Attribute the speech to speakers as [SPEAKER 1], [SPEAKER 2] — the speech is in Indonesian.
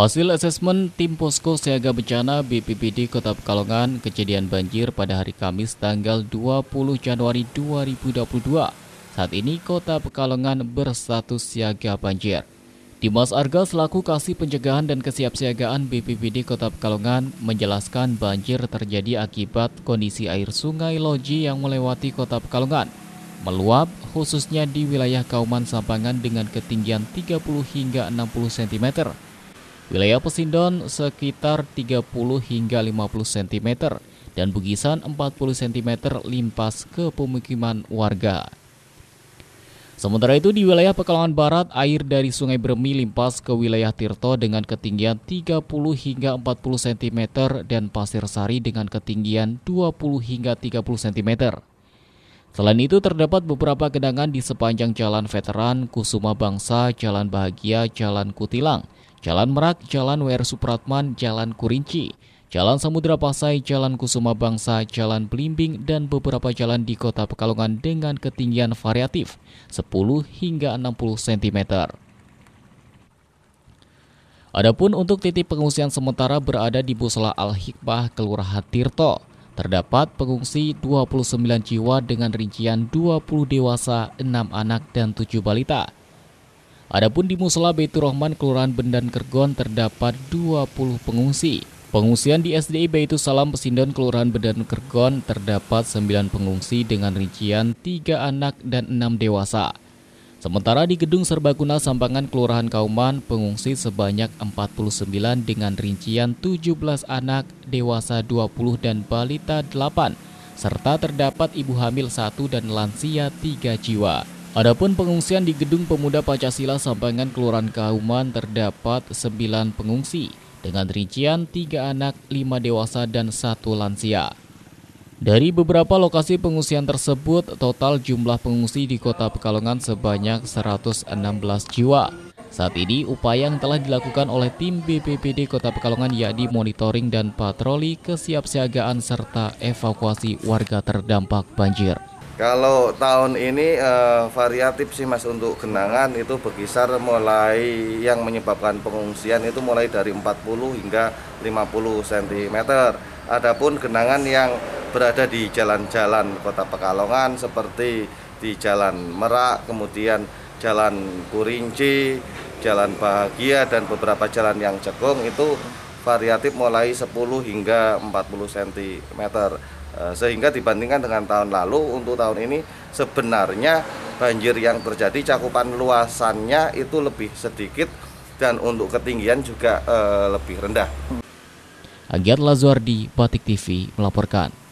[SPEAKER 1] Hasil asesmen tim Posko Siaga Bencana BPBD Kota Pekalongan kejadian banjir pada hari Kamis tanggal 20 Januari 2022. Saat ini Kota Pekalongan berstatus siaga banjir. Dimas Arga selaku Kasih Pencegahan dan Kesiapsiagaan BPBD Kota Pekalongan menjelaskan banjir terjadi akibat kondisi air sungai Loji yang melewati Kota Pekalongan meluap khususnya di wilayah Kauman Sampangan dengan ketinggian 30 hingga 60 cm Wilayah Pesindon sekitar 30 hingga 50 cm dan bugisan 40 cm limpas ke pemukiman warga. Sementara itu di wilayah Pekalongan Barat, air dari Sungai Bremi limpas ke wilayah Tirto dengan ketinggian 30 hingga 40 cm dan Pasir Sari dengan ketinggian 20 hingga 30 cm. Selain itu terdapat beberapa genangan di sepanjang Jalan Veteran, Kusuma Bangsa, Jalan Bahagia, Jalan Kutilang, Jalan Merak, Jalan WR Supratman, Jalan Kurinci, Jalan Samudra Pasai, Jalan Kusuma Bangsa, Jalan Belimbing, dan beberapa jalan di kota Pekalongan dengan ketinggian variatif 10 hingga 60 cm. Adapun untuk titik pengungsian sementara berada di Busola Al-Hikmah, Kelurahan Tirto. Terdapat pengungsi 29 jiwa dengan rincian 20 dewasa, 6 anak, dan 7 balita Adapun di Musola Baitur Rahman Kelurahan Bendan Kergon terdapat 20 pengungsi. Pengungsian di SDI Baitu Salam Pesindon Kelurahan Bendan Kergon terdapat 9 pengungsi dengan rincian 3 anak dan 6 dewasa. Sementara di Gedung Serbaguna Sampangan Kelurahan Kauman, pengungsi sebanyak 49 dengan rincian 17 anak, dewasa 20 dan balita 8, serta terdapat ibu hamil 1 dan lansia 3 jiwa. Adapun pengungsian di Gedung Pemuda Pancasila Sampangan Kelurahan Kauman terdapat 9 pengungsi dengan rincian 3 anak, 5 dewasa dan 1 lansia. Dari beberapa lokasi pengungsian tersebut, total jumlah pengungsi di Kota Pekalongan sebanyak 116 jiwa. Saat ini upaya yang telah dilakukan oleh tim BPPD Kota Pekalongan yakni monitoring dan patroli kesiapsiagaan serta evakuasi warga terdampak banjir.
[SPEAKER 2] Kalau tahun ini uh, variatif sih mas untuk genangan itu berkisar mulai yang menyebabkan pengungsian itu mulai dari 40 hingga 50 cm. Adapun genangan yang berada di jalan-jalan Kota Pekalongan seperti di Jalan Merak, kemudian Jalan Kurinci, Jalan Bahagia dan beberapa jalan yang cekung itu variatif mulai 10 hingga 40 cm Eh, sehingga dibandingkan dengan tahun lalu untuk tahun ini sebenarnya banjir yang terjadi cakupan luasannya itu lebih sedikit dan untuk ketinggian juga uh, lebih rendah.
[SPEAKER 1] Agiat Lazuardi, Batik TV melaporkan.